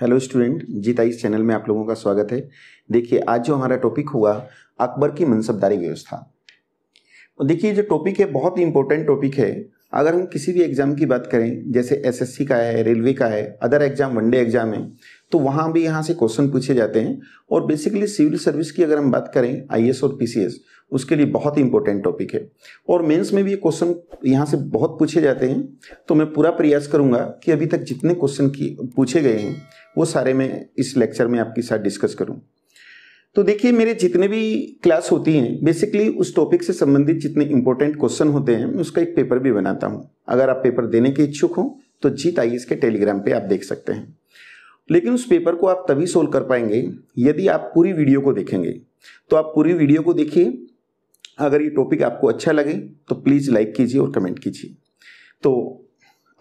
hello student जीता इस channel में आप लोगों का स्वागत है देखिए आज जो हमारा टॉपिक हुआ अकबर की मनसबदारी व्यवस्था देखिए जो टॉपिक है बहुत ही इंपॉर्टेंट टॉपिक है अगर हम किसी भी एग्ज़ाम की बात करें जैसे एसएससी का है रेलवे का है अदर एग्ज़ाम वनडे एग्ज़ाम है तो वहाँ भी यहाँ से क्वेश्चन पूछे जाते हैं और बेसिकली सिविल सर्विस की अगर हम बात करें आई और पी उसके लिए बहुत ही इंपॉर्टेंट टॉपिक है और मेंस में भी ये क्वेश्चन यहाँ से बहुत पूछे जाते हैं तो मैं पूरा प्रयास करूँगा कि अभी तक जितने क्वेश्चन की पूछे गए हैं वो सारे मैं इस लेक्चर में आपके साथ डिस्कस करूँ तो देखिए मेरे जितने भी क्लास होती हैं बेसिकली उस टॉपिक से संबंधित जितने इंपॉर्टेंट क्वेश्चन होते हैं मैं उसका एक पेपर भी बनाता हूँ अगर आप पेपर देने के इच्छुक हों तो जीत आई के टेलीग्राम पर आप देख सकते हैं लेकिन उस पेपर को आप तभी सोल्व कर पाएंगे यदि आप पूरी वीडियो को देखेंगे तो आप पूरी वीडियो को देखिए अगर ये टॉपिक आपको अच्छा लगे तो प्लीज़ लाइक कीजिए और कमेंट कीजिए तो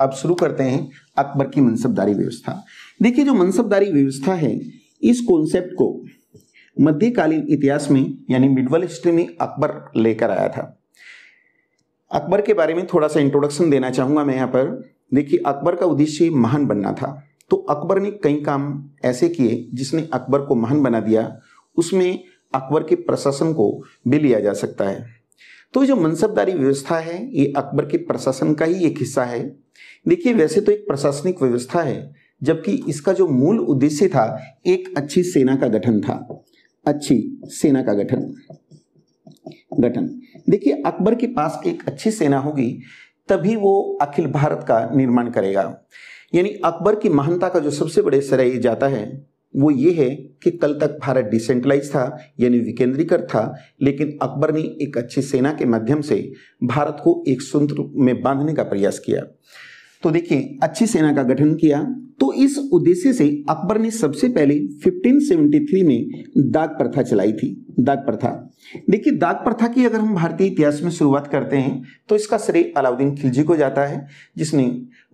अब शुरू करते हैं अकबर की मनसबदारी व्यवस्था देखिए जो मनसबदारी व्यवस्था है इस कॉन्सेप्ट को मध्यकालीन इतिहास में यानी मिडवल हिस्ट्री में अकबर लेकर आया था अकबर के बारे में थोड़ा सा इंट्रोडक्शन देना चाहूँगा मैं यहाँ पर देखिए अकबर का उद्देश्य महान बनना था तो अकबर ने कई काम ऐसे किए जिसने अकबर को महान बना दिया उसमें अकबर के प्रशासन को भी लिया जा सकता है तो जो मनसबदारी व्यवस्था है ये अकबर के प्रशासन का ही एक हिस्सा है देखिए वैसे तो एक प्रशासनिक व्यवस्था है जबकि इसका जो मूल उद्देश्य था एक अच्छी सेना का गठन था अच्छी सेना का गठन गठन देखिए अकबर के पास एक अच्छी सेना होगी तभी वो अखिल भारत का निर्माण करेगा यानी अकबर की महानता का जो सबसे बड़े श्रेय जाता है वो ये है कि कल तक भारत डिसेंट्रलाइज था यानी विकेंद्रीकृत था लेकिन अकबर ने एक अच्छी सेना के माध्यम से भारत को एक सूत्र में बांधने का प्रयास किया तो देखिए अच्छी सेना का गठन किया तो इस उद्देश्य से अकबर ने सबसे पहले 1573 में दाग प्रथा चलाई थी दाग प्रथा देखिए दाग प्रथा की अगर हम भारतीय इतिहास में शुरुआत करते हैं तो इसका श्रेय अलाउद्दीन खिलजी को जाता है जिसने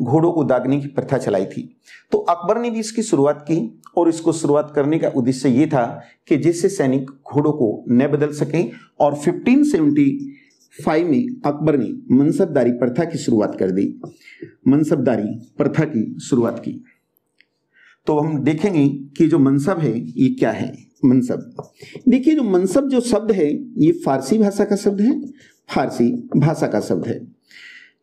घोड़ों को दागने की प्रथा चलाई थी तो अकबर ने भी इसकी शुरुआत की और इसको शुरुआत करने का उद्देश्य ये था कि जिससे सैनिक घोड़ों को न बदल सकें और 1575 में अकबर ने मनसबदारी प्रथा की शुरुआत कर दी मनसबदारी प्रथा की शुरुआत की तो हम देखेंगे कि जो मनसब है ये क्या है मनसब देखिए जो मनसब जो शब्द है ये फारसी भाषा का शब्द है फारसी भाषा का शब्द है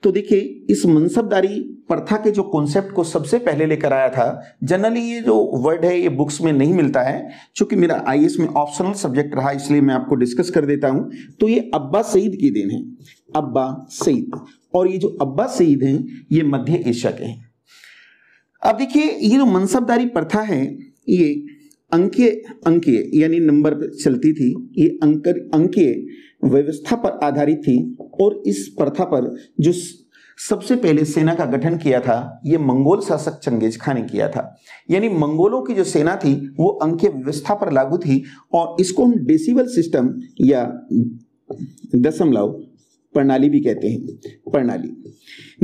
तो देखिए इस मनसबदारी प्रथा के जो कॉन्सेप्ट को सबसे पहले लेकर आया था जनरली ये जो वर्ड है ये बुक्स में नहीं मिलता है चूंकि मेरा आई में ऑप्शनल सब्जेक्ट रहा इसलिए मैं आपको डिस्कस कर देता हूँ तो ये अब्बा सईद की देन है अब्बा सईद और ये जो अब्बा सईद हैं ये मध्य एशिया के हैं अब देखिए ये जो मनसबदारी प्रथा है ये अंकीय अंकीय यानी नंबर पर चलती थी ये अंकर अंकीय व्यवस्था पर आधारित थी और इस प्रथा पर जो सबसे पहले सेना का गठन किया था ये मंगोल शासक चंगेज खान ने किया था यानी मंगोलों की जो सेना थी वो अंकीय व्यवस्था पर लागू थी और इसको हम डेसिबल सिस्टम या दशमलव प्रणाली भी कहते हैं प्रणाली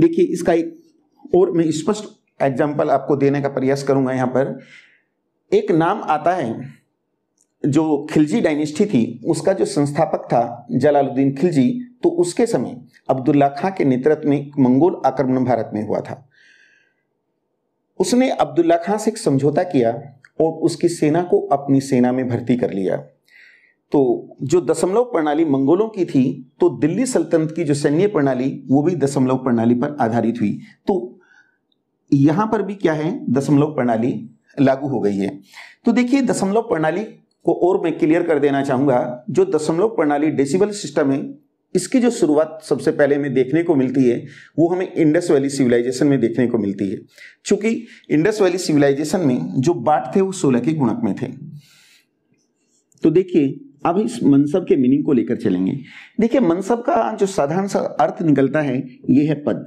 देखिए इसका एक और मैं स्पष्ट एग्जाम्पल आपको देने का प्रयास करूंगा यहाँ पर एक नाम आता है जो खिलजी डायनेस्टी थी उसका जो संस्थापक था जलालुद्दीन खिलजी तो उसके समय अब्दुल्ला खां के नेतृत्व में मंगोल आक्रमण भारत में हुआ था उसने अब्दुल्ला खां से एक समझौता किया और उसकी सेना को अपनी सेना में भर्ती कर लिया तो जो दशमलव प्रणाली मंगोलों की थी तो दिल्ली सल्तनत की जो सैन्य प्रणाली वो भी दशमलव प्रणाली पर आधारित हुई तो यहां पर भी क्या है दशमलव प्रणाली लागू हो गई है तो देखिए दशमलव प्रणाली को और मैं क्लियर कर देना चाहूँगा जो दशमलव प्रणाली डेसिबल सिस्टम है इसकी जो शुरुआत सबसे पहले हमें देखने को मिलती है वो हमें इंडस वैली सिविलाइजेशन में देखने को मिलती है क्योंकि इंडस वैली सिविलाइजेशन में जो बाट थे वो सोलह के गुणक में थे तो देखिए अब इस मनसब के मीनिंग को लेकर चलेंगे देखिए मनसब का जो साधारण सा अर्थ निकलता है ये है पद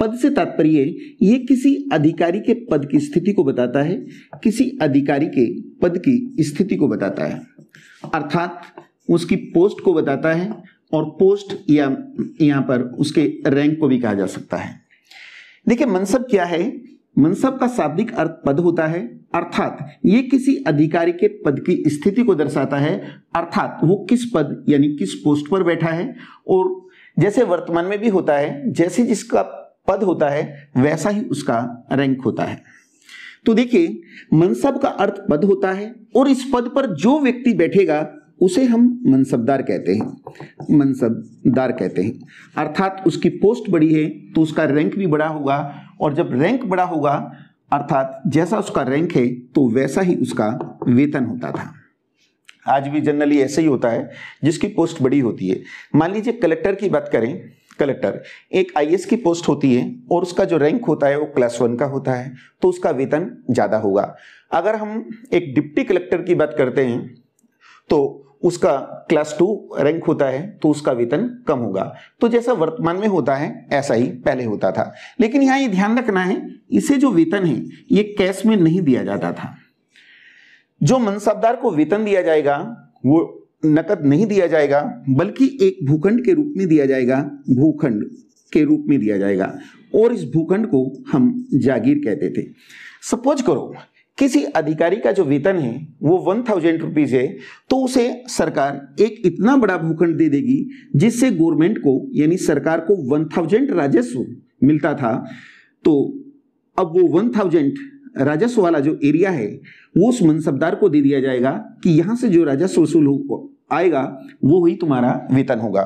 पद से तात्पर्य ये किसी अधिकारी के पद की स्थिति को बताता है किसी अधिकारी के पद की स्थिति को बताता है अर्थात उसकी पोस्ट को बताता है और पोस्ट या यहाँ पर उसके रैंक को भी कहा जा सकता है देखिए मनसब क्या है मनसब का शाब्दिक अर्थ पद होता है अर्थात ये किसी अधिकारी के पद की स्थिति को दर्शाता है अर्थात वो किस पद यानी किस पोस्ट पर बैठा है और जैसे वर्तमान में भी होता है जैसे जिसका पद होता है वैसा ही उसका रैंक होता है तो देखिए मनसब का अर्थ पद होता है और इस पद पर जो व्यक्ति बैठेगा उसे हम मनसबदार कहते हैं मनसबदार कहते हैं अर्थात उसकी पोस्ट बड़ी है तो उसका रैंक भी बड़ा होगा और जब रैंक बड़ा होगा अर्थात जैसा उसका रैंक है तो वैसा ही उसका वेतन होता था आज भी जनरली ऐसे ही होता है जिसकी पोस्ट बड़ी होती है मान लीजिए कलेक्टर की बात करें कलेक्टर एक आई की पोस्ट होती है और उसका जो रैंक होता है वो क्लास वन का होता है तो उसका वेतन ज़्यादा होगा अगर हम एक डिप्टी कलेक्टर की बात करते हैं तो उसका क्लास टू रैंक होता है तो उसका वेतन कम होगा तो जैसा वर्तमान में होता है ऐसा ही पहले होता था लेकिन यहाँ ये ध्यान रखना है इसे जो वेतन है ये कैश में नहीं दिया जाता था जो मनसबदार को वेतन दिया जाएगा वो नकद नहीं दिया जाएगा बल्कि एक भूखंड के रूप में दिया जाएगा भूखंड के रूप में दिया जाएगा और इस भूखंड को हम जागीर कहते थे सपोज करो किसी अधिकारी का जो वेतन है वो वन थाउजेंड रुपीज है तो उसे सरकार एक इतना बड़ा भूखंड दे देगी जिससे गवर्नमेंट को यानी सरकार को वन थाउजेंड राजस्व मिलता था तो अब वो वन थाउजेंड राजस्व वाला जो एरिया है वो उस मनसबदार को दे दिया जाएगा कि यहां से जो राजस्व वसूल आएगा वो ही तुम्हारा वेतन होगा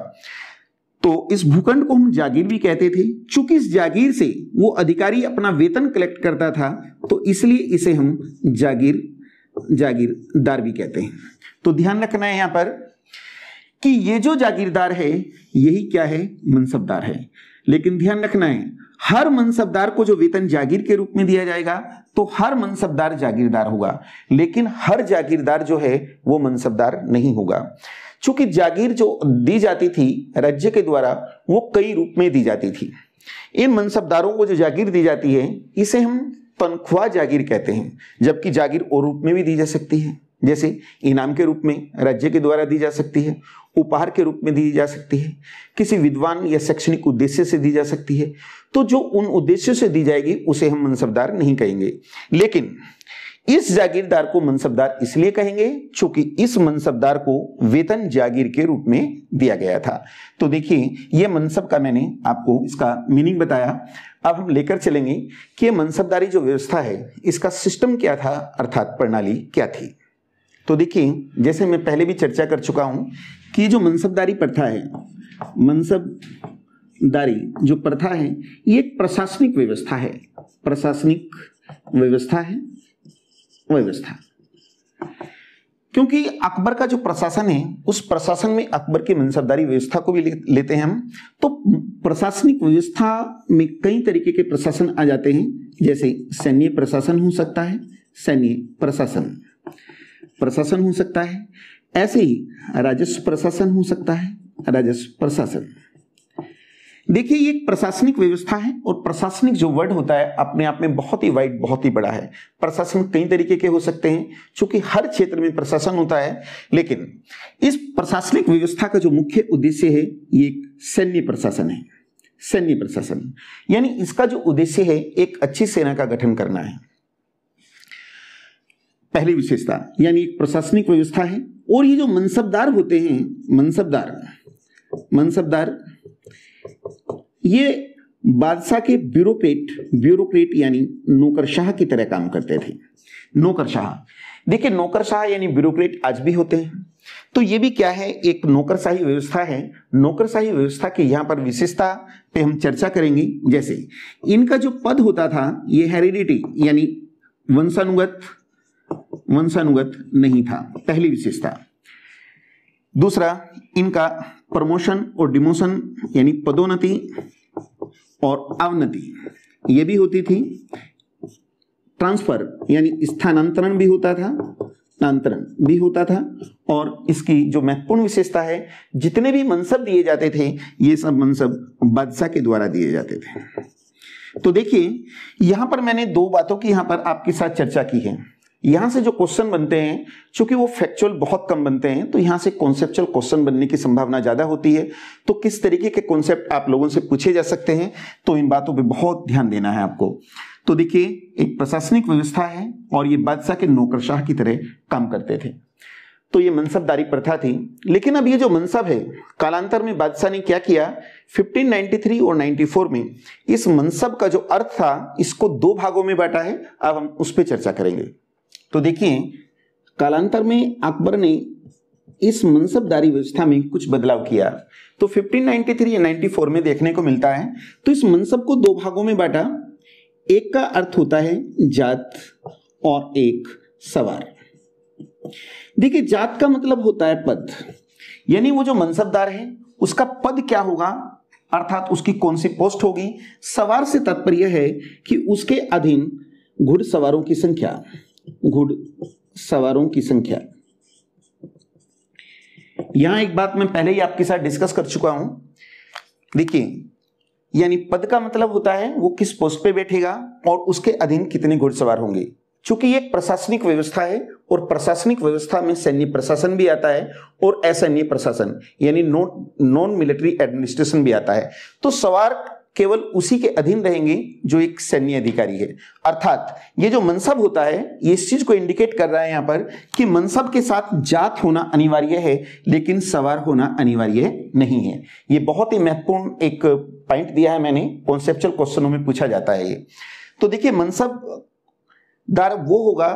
तो इस भूखंड को हम जागीर भी कहते थे चूंकि इस जागीर से वो अधिकारी अपना वेतन कलेक्ट करता था तो इसलिए इसे हम जागीर जागीरदार भी कहते हैं तो ध्यान रखना है यहां पर कि ये जो जागीरदार है यही क्या है मनसबदार है लेकिन ध्यान रखना है हर मनसबदार को जो वेतन जागीर के रूप में दिया जाएगा तो हर मनसबदार जागीरदार होगा लेकिन हर जागीरदार जो है वो मनसबदार नहीं होगा चूंकि जागीर जो दी जाती थी राज्य के द्वारा वो कई रूप में दी जाती थी इन मनसबदारों को जो जागीर दी जाती है इसे हम तनख्वाह जागीर कहते हैं जबकि जागीर और रूप में भी दी जा सकती है जैसे इनाम के रूप में राज्य के द्वारा दी जा सकती है उपहार के रूप में दी जा सकती है किसी विद्वान या शैक्षणिक उद्देश्य से दी जा सकती है तो जो उन उद्देश्यों से दी जाएगी उसे हम मनसबदार नहीं कहेंगे लेकिन इस जागीरदार को मनसबदार इसलिए कहेंगे क्योंकि इस मनसबदार को वेतन जागीर के रूप में दिया गया था तो देखिए यह मनसब का मैंने आपको इसका मीनिंग बताया अब हम लेकर चलेंगे कि यह मनसबदारी जो व्यवस्था है इसका सिस्टम क्या था अर्थात प्रणाली क्या थी तो देखिए जैसे मैं पहले भी चर्चा कर चुका हूँ कि जो मनसबदारी प्रथा है मनसबदारी जो प्रथा है ये एक प्रशासनिक व्यवस्था है प्रशासनिक व्यवस्था है व्यवस्था क्योंकि अकबर का जो प्रशासन है उस प्रशासन में अकबर की मनसबदारी व्यवस्था को भी लेते हैं हम तो प्रशासनिक व्यवस्था में कई तरीके के प्रशासन आ जाते हैं जैसे सैन्य प्रशासन हो सकता है सैन्य प्रशासन प्रशासन हो सकता है ऐसे ही राजस्व प्रशासन हो सकता है राजस्व प्रशासन देखिए ये एक प्रशासनिक व्यवस्था है और प्रशासनिक जो वर्ड होता है अपने आप में बहुत ही वाइड बहुत ही बड़ा है प्रशासन कई तरीके के हो सकते हैं चूंकि हर क्षेत्र में प्रशासन होता है लेकिन इस प्रशासनिक व्यवस्था का जो मुख्य उद्देश्य है ये सैन्य प्रशासन है सैन्य प्रशासन यानी इसका जो उद्देश्य है एक अच्छी सेना का गठन करना है पहली विशेषता यानी एक प्रशासनिक व्यवस्था है और ये जो मनसबदार होते हैं मनसबदार मनसबदार ये बादशाह के ब्यूरोक्रेट ब्यूरोक्रेट यानी नौकरशाह की तरह काम करते थे नौकरशाह देखिए नौकरशाह यानी ब्यूरोक्रेट आज भी होते हैं तो ये भी क्या है एक नौकरशाही व्यवस्था है नौकरशाही व्यवस्था के यहाँ पर विशेषता पे हम चर्चा करेंगे जैसे इनका जो पद होता था ये हेरिडिटी यानी वंशानुगत वंशानुगत नहीं था पहली विशेषता दूसरा इनका प्रमोशन और डिमोशन यानी पदोन्नति और अवनति ये भी होती थी ट्रांसफर यानी स्थानांतरण भी होता था स्थानांतरण भी होता था और इसकी जो महत्वपूर्ण विशेषता है जितने भी मनसब दिए जाते थे ये सब मनसब बादशाह के द्वारा दिए जाते थे तो देखिए यहां पर मैंने दो बातों की यहां पर आपके साथ चर्चा की है यहां से जो क्वेश्चन बनते हैं चूंकि वो फैक्चुअल बहुत कम बनते हैं तो यहां से कॉन्सेप्चुअल क्वेश्चन बनने की संभावना ज्यादा होती है तो किस तरीके के कॉन्सेप्ट आप लोगों से पूछे जा सकते हैं तो इन बातों पर बहुत ध्यान देना है आपको तो देखिए एक प्रशासनिक व्यवस्था है और ये बादशाह के नौकरशाह की तरह काम करते थे तो ये मनसबदारी प्रथा थी लेकिन अब ये जो मनसब है कालांतर में बादशाह ने क्या किया 1593 और 94 में इस मनसब का जो अर्थ था इसको दो भागों में बांटा है अब हम उस पर चर्चा करेंगे तो देखिए कालांतर में अकबर ने इस मनसबदारी व्यवस्था में कुछ बदलाव किया तो 1593 या 94 में देखने को मिलता है तो इस मनसब को दो भागों में बांटा एक का अर्थ होता है जात और एक सवार देखिए जात का मतलब होता है पद यानी वो जो मनसबदार है उसका पद क्या होगा अर्थात उसकी कौन सी पोस्ट होगी सवार से तात्पर्य है कि उसके अधीन घुड़सवारों की संख्या घुड़ सवारों की संख्या यहां एक बात मैं पहले ही आपके साथ डिस्कस कर चुका हूं देखिए यानी पद का मतलब होता है वो किस पोस्ट पे बैठेगा और उसके अधीन कितने घुड़सवार होंगे चूंकि ये प्रशासनिक व्यवस्था है और प्रशासनिक व्यवस्था में सैन्य प्रशासन भी आता है और असैन्य प्रशासन यानी नॉन मिलिट्री एडमिनिस्ट्रेशन भी आता है तो सवार केवल उसी के अधीन रहेंगे जो एक सैन्य अधिकारी है अर्थात ये जो मनसब होता है ये इस चीज को इंडिकेट कर रहा है यहाँ पर कि मनसब के साथ जात होना अनिवार्य है लेकिन सवार होना अनिवार्य नहीं है ये बहुत ही महत्वपूर्ण एक पॉइंट दिया है मैंने कॉन्सेप्चुअल क्वेश्चनों में पूछा जाता है ये तो देखिए मनसब दार वो होगा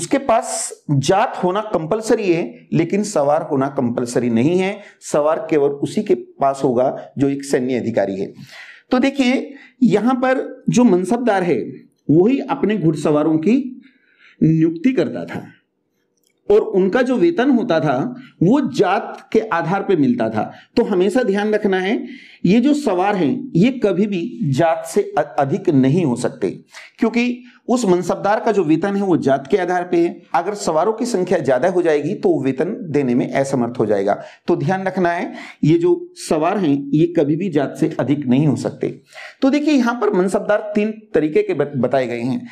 उसके पास जात होना कंपलसरी है लेकिन सवार होना कंपलसरी नहीं है सवार केवल उसी के पास होगा जो एक सैन्य अधिकारी है तो देखिए यहां पर जो मनसबदार है वही अपने घुड़सवारों की नियुक्ति करता था और उनका जो वेतन होता था वो जात के आधार पर मिलता था तो हमेशा ध्यान रखना है ये जो सवार हैं ये कभी भी जात से अधिक नहीं हो सकते क्योंकि उस मनसबदार का जो वेतन है वो जात के आधार पे है अगर सवारों की संख्या ज्यादा हो जाएगी तो वेतन देने में असमर्थ हो जाएगा तो ध्यान रखना है ये जो सवार हैं ये कभी भी जात से अधिक नहीं हो सकते तो देखिए यहाँ पर मनसबदार तीन तरीके के बताए गए हैं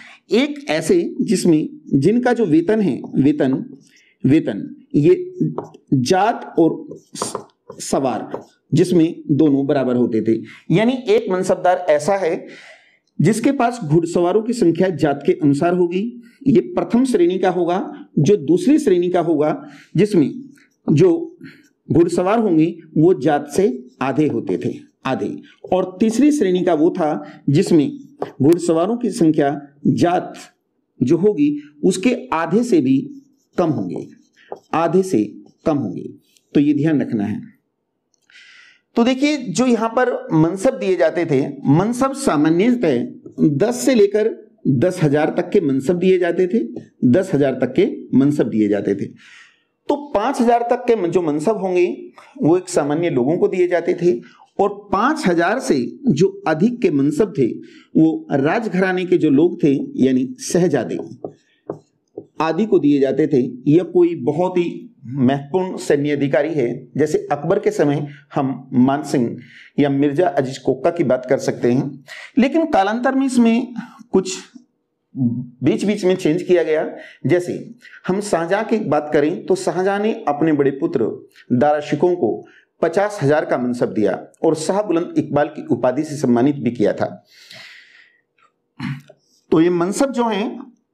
एक ऐसे जिसमें जिनका जो वेतन है वेतन वेतन ये जात और सवार जिसमें दोनों बराबर होते थे यानी एक मनसबदार ऐसा है जिसके पास घुड़सवारों की संख्या जात के अनुसार होगी ये प्रथम श्रेणी का होगा जो दूसरी श्रेणी का होगा जिसमें जो घुड़सवार होंगे वो जात से आधे होते थे आधे और तीसरी श्रेणी का वो था जिसमें घुड़सवारों की संख्या जात जो होगी उसके आधे से भी कम होंगे आधे से कम होंगे तो ये ध्यान रखना है तो देखिए जो यहां पर मनसब दिए जाते थे मनसब सामान्यतः दस से लेकर दस हजार तक के मनसब दिए जाते थे दस हजार तक के मनसब दिए जाते थे तो पांच हजार तक के जो मनसब होंगे वो एक सामान्य लोगों को दिए जाते थे और पांच हजार से जो अधिक के मनसब थे वो राजघराने के जो लोग थे यानी सहजादे आदि को दिए जाते थे यह कोई बहुत ही महत्वपूर्ण सैन्य अधिकारी है जैसे अकबर के समय हम मानसिंह या मिर्जा अजीज कोक्का की बात कर सकते हैं लेकिन कालांतर में इसमें कुछ बीच बीच में चेंज किया गया जैसे हम शाहजहां की बात करें तो शाहजहां ने अपने बड़े पुत्र दारा शिकों को पचास हजार का मनसब दिया और शाहबुलंद इकबाल की उपाधि से सम्मानित भी किया था तो ये मनसब जो है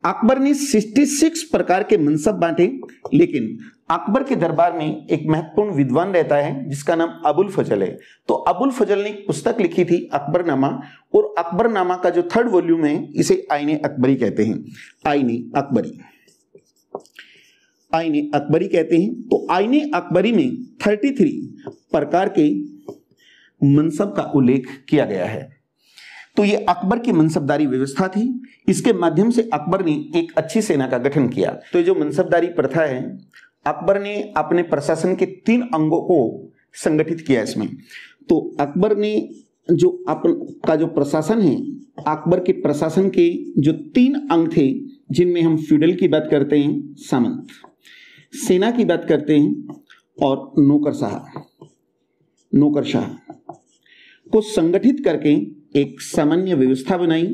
अकबर ने 66 प्रकार के मनसब बांटे लेकिन अकबर के दरबार में एक महत्वपूर्ण विद्वान रहता है जिसका नाम अबुल फजल है तो अबुल फजल ने पुस्तक लिखी थी अकबरनामा और अकबरनामा का जो थर्ड वॉल्यूम है इसे आईने अकबरी कहते हैं आईने अकबरी आईने अकबरी कहते हैं तो आईने अकबरी में 33 प्रकार के मनसब का उल्लेख किया गया है तो ये अकबर की मनसबदारी व्यवस्था थी इसके माध्यम से अकबर ने एक अच्छी सेना का गठन किया तो ये जो मनसबदारी प्रथा है अकबर ने अपने प्रशासन के तीन अंगों को संगठित किया इसमें तो अकबर ने जो अपन का जो प्रशासन है अकबर के प्रशासन के जो तीन अंग थे जिनमें हम फ्यूडल की बात करते हैं सामंत सेना की बात करते हैं और नौकरशाह नौकरशाह को संगठित करके एक सामान्य व्यवस्था बनाई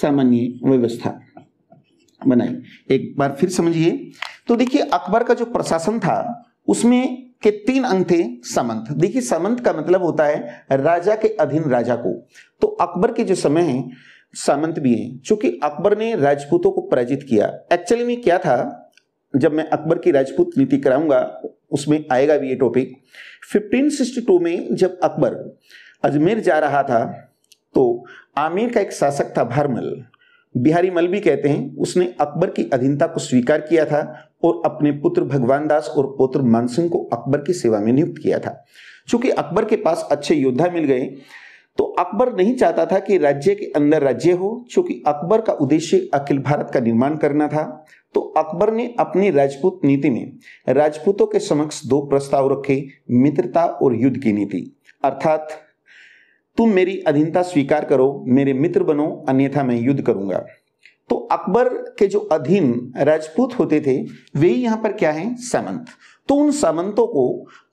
सामान्य व्यवस्था बनाई एक बार फिर समझिए तो देखिए अकबर का जो प्रशासन था उसमें के तीन अंग थे समंत देखिए समंत का मतलब होता है राजा के अधीन राजा को तो अकबर के जो समय है सामंत भी है चूंकि अकबर ने राजपूतों को पराजित किया एक्चुअली में क्या था जब मैं अकबर की राजपूत नीति कराऊंगा उसमें आएगा भी ये टॉपिक 1562 में जब अकबर अजमेर जा रहा था तो आमिर का एक शासक था भरमल बिहारी मल भी कहते हैं उसने अकबर की अधीनता को स्वीकार किया था और अपने पुत्र भगवान दास और पुत्र मानसिंह को अकबर की सेवा में नियुक्त किया था चूंकि अकबर के पास अच्छे योद्धा मिल गए तो अकबर नहीं चाहता था कि राज्य के अंदर राज्य हो चूंकि अकबर का उद्देश्य अखिल भारत का निर्माण करना था तो अकबर ने अपनी राजपूत नीति में राजपूतों के समक्ष दो प्रस्ताव रखे मित्रता और युद्ध की नीति अर्थात तुम मेरी अधीनता स्वीकार करो मेरे मित्र बनो अन्यथा मैं युद्ध करूंगा तो अकबर के जो अधीन राजपूत होते थे वे यहां पर क्या है सामंत तो उन सामंतों को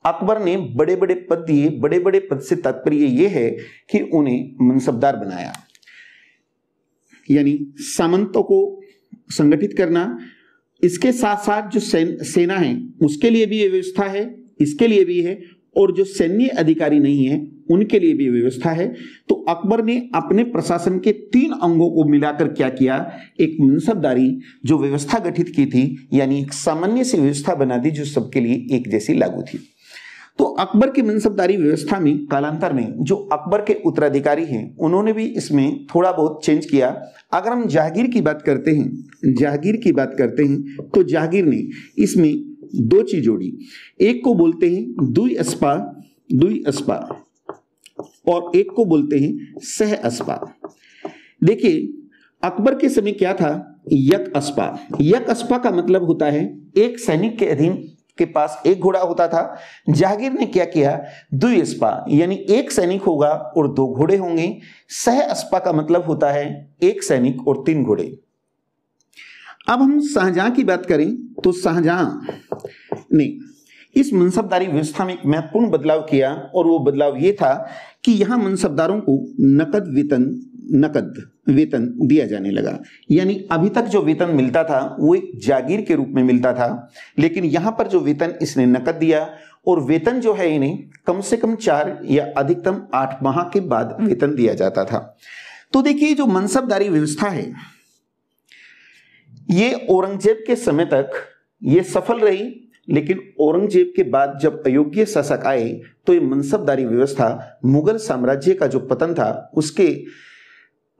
अकबर ने बड़े बड़े पद दिए बड़े बड़े पद से तात्पर्य ये है कि उन्हें मनसबदार बनाया यानी सामंतों को संगठित करना इसके साथ साथ जो सेन, सेना है उसके लिए भी व्यवस्था है इसके लिए भी है और जो सैन्य अधिकारी नहीं है उनके लिए भी व्यवस्था है तो अकबर ने अपने प्रशासन के तीन अंगों को मिलाकर क्या किया एक मनसबदारी जो व्यवस्था गठित की थी यानी एक सामान्य सी व्यवस्था बना दी जो सबके लिए एक जैसी लागू थी तो अकबर की मनसबदारी व्यवस्था में कालांतर में जो अकबर के उत्तराधिकारी हैं उन्होंने भी इसमें थोड़ा बहुत चेंज किया अगर हम जागीर की बात करते हैं जागीर की बात करते हैं तो जागीर ने इसमें दो चीज जोड़ी एक को बोलते हैं दुई अस्पा दुई अस्पा और एक को बोलते हैं सह अस्पा देखिए अकबर के समय क्या था यक अस्पा यक अस्पा का मतलब होता है एक सैनिक के अधीन के पास एक घोड़ा होता था जागीर ने क्या किया द्विस्पा यानी एक सैनिक होगा और दो घोड़े होंगे सह अस्पा का मतलब होता है एक सैनिक और तीन घोड़े अब हम शाहजहां की बात करें तो शाहजहां ने इस मनसबदारी व्यवस्था में एक महत्वपूर्ण बदलाव किया और वो बदलाव ये था कि यहां मनसबदारों को नकद वेतन नकद वेतन दिया जाने लगा यानी अभी तक जो वेतन मिलता था वो एक जागीर के रूप में मिलता था लेकिन यहां पर जो वेतन इसने नकद दिया और वेतन जो है इन्हें कम से कम चार या अधिकतम आठ माह के बाद वेतन दिया जाता था तो देखिए जो मनसबदारी व्यवस्था है ये औरंगजेब के समय तक ये सफल रही लेकिन औरंगजेब के बाद जब अयोग्य शासक आए तो ये मनसबदारी व्यवस्था मुगल साम्राज्य का जो पतन था उसके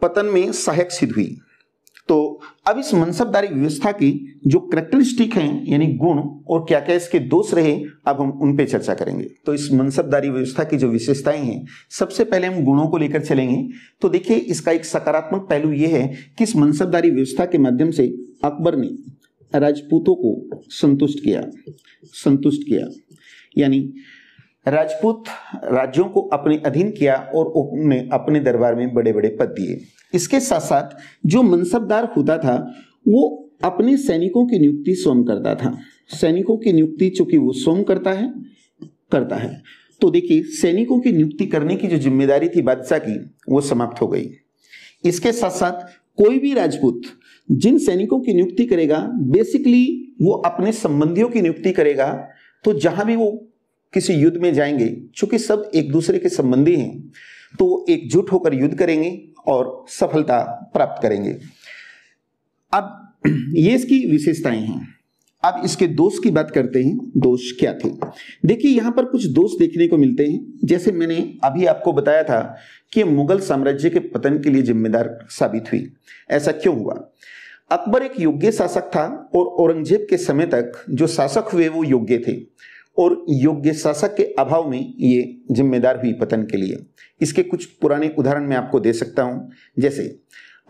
पतन में सहायक सिद्ध हुई तो अब इस मनसबदारी व्यवस्था की जो करेक्टरिस्टिक है यानी गुण और क्या क्या इसके दोष रहे अब हम उन पे चर्चा करेंगे तो इस मनसबदारी व्यवस्था की जो विशेषताएं हैं सबसे पहले हम गुणों को लेकर चलेंगे तो देखिए इसका एक सकारात्मक पहलू यह है कि इस मनसबदारी व्यवस्था के माध्यम से अकबर ने राजपूतों को संतुष्ट किया संतुष्ट किया यानी राजपूत राज्यों को अपने अधीन किया और उन्हें अपने दरबार में बड़े बड़े पद दिए इसके साथ साथ जो मनसबदार होता था वो अपने सैनिकों की नियुक्ति स्वयं करता था सैनिकों की नियुक्ति चूंकि वो स्वयं करता है करता है तो देखिए सैनिकों की नियुक्ति करने की जो जिम्मेदारी थी बादशाह की वो समाप्त हो गई इसके साथ साथ कोई भी राजपूत जिन सैनिकों की नियुक्ति करेगा बेसिकली वो अपने संबंधियों की नियुक्ति करेगा तो जहां भी वो किसी युद्ध में जाएंगे चूंकि सब एक दूसरे के संबंधी हैं तो वो एकजुट होकर युद्ध करेंगे और सफलता प्राप्त करेंगे अब ये इसकी विशेषताएं हैं अब इसके दोष की बात करते हैं दोष क्या थे देखिए यहां पर कुछ दोष देखने को मिलते हैं जैसे मैंने अभी आपको बताया था कि मुगल साम्राज्य के पतन के लिए जिम्मेदार साबित हुई ऐसा क्यों हुआ अकबर एक योग्य शासक था और औरंगजेब के समय तक जो शासक हुए वो योग्य थे और योग्य शासक के अभाव में ये जिम्मेदार हुई पतन के लिए इसके कुछ पुराने उदाहरण मैं आपको दे सकता हूं जैसे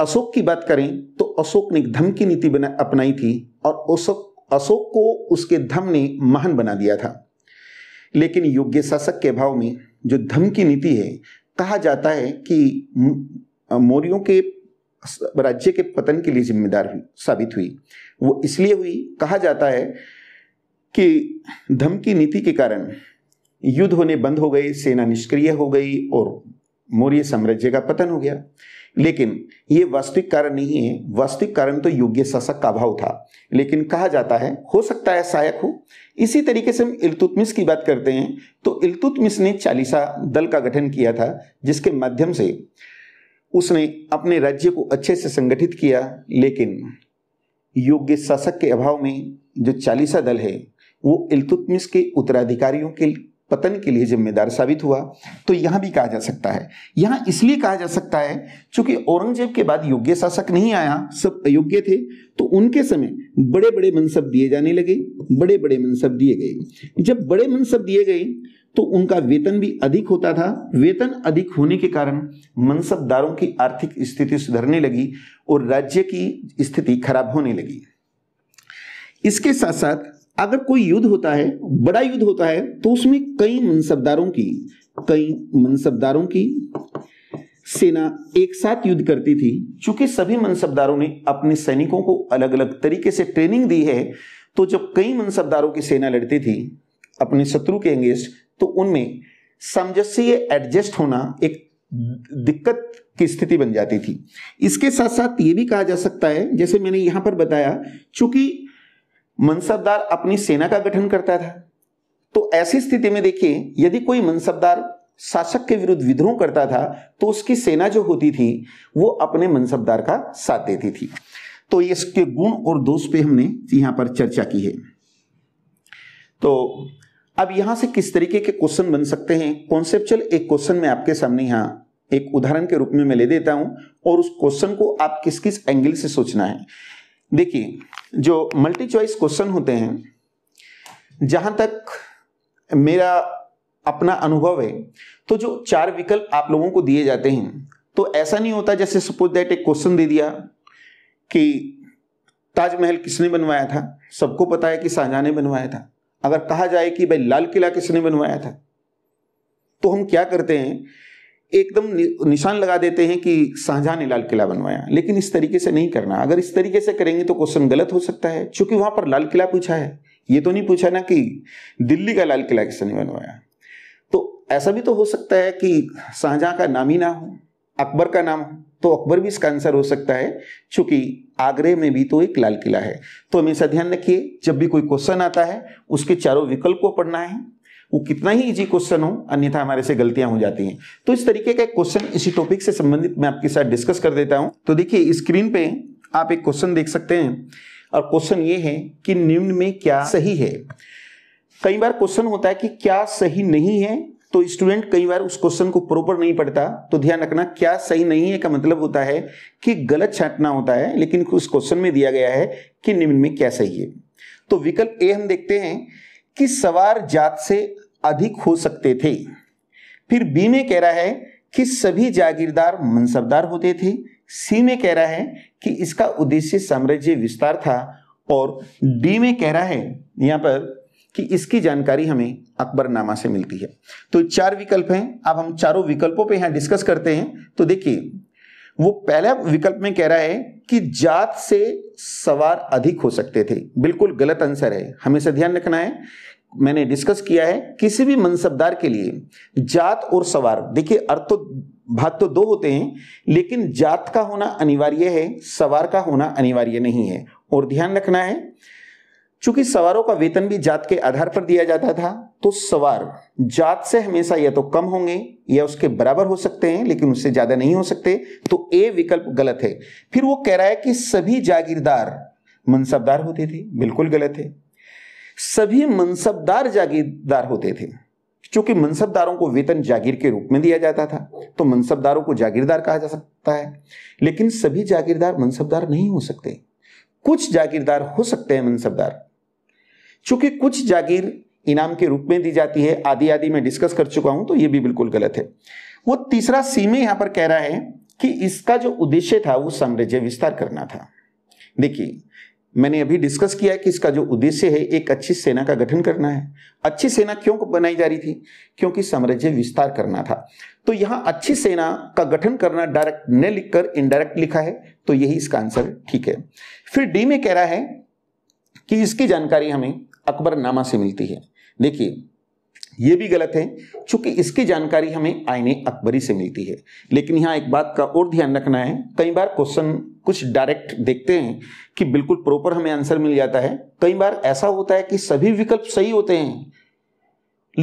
अशोक की बात करें तो अशोक ने धमकी नीति बना अपनाई थी और अशोक अशोक को उसके धम ने महान बना दिया था लेकिन योग्य शासक के अभाव में जो धमकी नीति है कहा जाता है कि मौर्यों के राज्य के पतन के लिए जिम्मेदार हुई साबित हुई वो इसलिए हुई कहा जाता है कि धमकी नीति के कारण युद्ध होने बंद हो गए सेना निष्क्रिय हो गई और मौर्य साम्राज्य का पतन हो गया लेकिन ये वास्तविक कारण नहीं है वास्तविक कारण तो योग्य शासक का अभाव था लेकिन कहा जाता है हो सकता है सहायक हो इसी तरीके से हम इलतुतमिस की बात करते हैं तो इलतुतमिस ने चालीसा दल का गठन किया था जिसके माध्यम से उसने अपने राज्य को अच्छे से संगठित किया लेकिन योग्य शासक के अभाव में जो चालीसा दल है वो इलतुतमिस के उत्तराधिकारियों के पतन के लिए जिम्मेदार साबित हुआ तो यहाँ भी कहा जा सकता है यहाँ इसलिए कहा जा सकता है क्योंकि औरंगजेब के बाद योग्य शासक नहीं आया सब अयोग्य थे तो उनके समय बड़े बड़े मनसब दिए जाने लगे बड़े बड़े मनसब दिए गए जब बड़े मनसब दिए गए तो उनका वेतन भी अधिक होता था वेतन अधिक होने के कारण मनसबदारों की आर्थिक स्थिति सुधरने लगी और राज्य की स्थिति खराब होने लगी इसके साथ साथ अगर कोई युद्ध होता है बड़ा युद्ध होता है तो उसमें कई मनसबदारों की कई मनसबदारों की सेना एक साथ युद्ध करती थी चूंकि सभी मनसबदारों ने अपने सैनिकों को अलग अलग तरीके से ट्रेनिंग दी है तो जब कई मनसबदारों की सेना लड़ती थी अपने शत्रु के अंगेस्ट तो उनमें सामजस्य एडजस्ट होना एक दिक्कत की स्थिति बन जाती थी इसके साथ साथ ये भी कहा जा सकता है जैसे मैंने यहां पर बताया चूंकि मनसबदार अपनी सेना का गठन करता था तो ऐसी स्थिति में देखिए यदि कोई मनसबदार शासक के विरुद्ध विद्रोह करता था तो उसकी सेना जो होती थी वो अपने मनसबदार का साथ देती थी तो इसके गुण और दोष पे हमने यहां पर चर्चा की है तो अब यहां से किस तरीके के क्वेश्चन बन सकते हैं कॉन्सेप्चुअल एक क्वेश्चन में आपके सामने यहाँ एक उदाहरण के रूप में मैं ले देता हूं और उस क्वेश्चन को आप किस किस एंगल से सोचना है देखिए जो मल्टी चॉइस क्वेश्चन होते हैं जहां तक मेरा अपना अनुभव है तो जो चार विकल्प आप लोगों को दिए जाते हैं तो ऐसा नहीं होता जैसे सपोज दैट एक क्वेश्चन दे दिया कि ताजमहल किसने बनवाया था सबको पता है कि शाहजहां ने बनवाया था अगर कहा जाए कि भाई लाल किला किसने बनवाया था तो हम क्या करते हैं एकदम निशान लगा देते हैं कि शाहजहां ने लाल किला बनवाया लेकिन इस तरीके से नहीं करना अगर इस तरीके से करेंगे तो क्वेश्चन गलत हो सकता है क्योंकि वहां पर लाल किला पूछा है ये तो नहीं पूछा ना कि दिल्ली का लाल किला किसने बनवाया तो ऐसा भी तो हो सकता है कि शाहजहां का नाम ही ना हो अकबर का नाम हो तो अकबर भी इसका आंसर हो सकता है चूंकि आगरे में भी तो एक लाल किला है तो हमेशा ध्यान रखिए जब भी कोई क्वेश्चन आता है उसके चारों विकल्प को पढ़ना है वो कितना ही इजी क्वेश्चन हो अन्यथा हमारे से गलतियां हो जाती हैं तो इस तरीके का क्वेश्चन इसी टॉपिक से संबंधित मैं आपके साथ डिस्कस कर देता हूं तो देखिए स्क्रीन पे आप एक क्वेश्चन देख सकते हैं और क्वेश्चन ये है कि निम्न में क्या सही है कई बार क्वेश्चन होता है कि क्या सही नहीं है तो स्टूडेंट कई बार उस क्वेश्चन को प्रॉपर नहीं पढ़ता तो ध्यान रखना क्या सही नहीं है का मतलब होता है कि गलत छाटना होता है लेकिन उस क्वेश्चन में दिया गया है कि निम्न में क्या सही है तो विकल्प ए हम देखते हैं कि सवार जात से अधिक हो सकते थे फिर बी में कह रहा है कि सभी जागीरदार मनसबदार होते थे सी में कह रहा है कि इसका उद्देश्य साम्राज्य विस्तार था और डी में कह रहा है यहां पर कि इसकी जानकारी हमें अकबरनामा से मिलती है तो चार विकल्प हैं अब हम चारों विकल्पों पे यहां डिस्कस करते हैं तो देखिए वो पहला विकल्प में कह रहा है कि जात से सवार अधिक हो सकते थे बिल्कुल गलत आंसर है हमेशा ध्यान रखना है मैंने डिस्कस किया है किसी भी मनसबदार के लिए जात और सवार देखिए अर्थ तो भाग तो दो होते हैं लेकिन जात का होना अनिवार्य है सवार का होना अनिवार्य नहीं है और ध्यान रखना है चूंकि सवारों का वेतन भी जात के आधार पर दिया जाता था तो सवार जात से हमेशा या तो कम होंगे या उसके बराबर हो सकते हैं लेकिन उससे ज्यादा नहीं हो सकते तो ए विकल्प गलत है फिर वो कह रहा है कि सभी जागीरदार मनसबदार होते थे बिल्कुल गलत है सभी मनसबदार जागीरदार होते थे क्योंकि मनसबदारों को वेतन जागीर के रूप में दिया जाता था तो मनसबदारों को जागीरदार कहा जा सकता है लेकिन सभी जागीरदार मनसबदार नहीं हो सकते कुछ जागीरदार हो सकते हैं मनसबदार चूंकि कुछ जागीर इनाम के रूप में दी जाती है आदि आदि में डिस्कस कर चुका हूं तो यह भी बिल्कुल गलत है वो तीसरा सीमे यहां पर कह रहा है कि इसका जो उद्देश्य था वो साम्राज्य विस्तार करना था देखिए मैंने अभी डिस्कस किया कि इसका जो उद्देश्य है एक अच्छी सेना का गठन करना है अच्छी सेना क्यों बनाई जा रही थी क्योंकि साम्राज्य विस्तार करना था तो यहां अच्छी सेना का गठन करना डायरेक्ट न लिखकर इनडायरेक्ट लिखा है तो यही इसका आंसर ठीक है फिर डी में कह रहा है कि इसकी जानकारी हमें अकबरनामा से मिलती है देखिए ये भी गलत है क्योंकि इसकी जानकारी हमें आईने अकबरी से मिलती है लेकिन यहाँ एक बात का और ध्यान रखना है कई बार क्वेश्चन कुछ डायरेक्ट देखते हैं कि बिल्कुल प्रॉपर हमें आंसर मिल जाता है कई बार ऐसा होता है कि सभी विकल्प सही होते हैं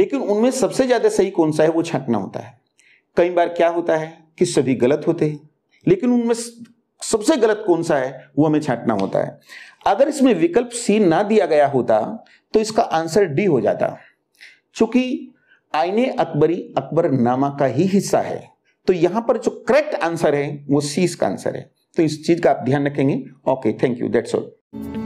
लेकिन उनमें सबसे ज़्यादा सही कौन सा है वो छांटना होता है कई बार क्या होता है कि सभी गलत होते हैं लेकिन उनमें सबसे गलत कौन सा है वो हमें छांटना होता है अगर इसमें विकल्प सी ना दिया गया होता तो इसका आंसर डी हो जाता चूंकि आईने अकबरी अकबर नामा का ही हिस्सा है तो यहां पर जो करेक्ट आंसर है वो सी इसका आंसर है तो इस चीज का आप ध्यान रखेंगे okay thank you that's all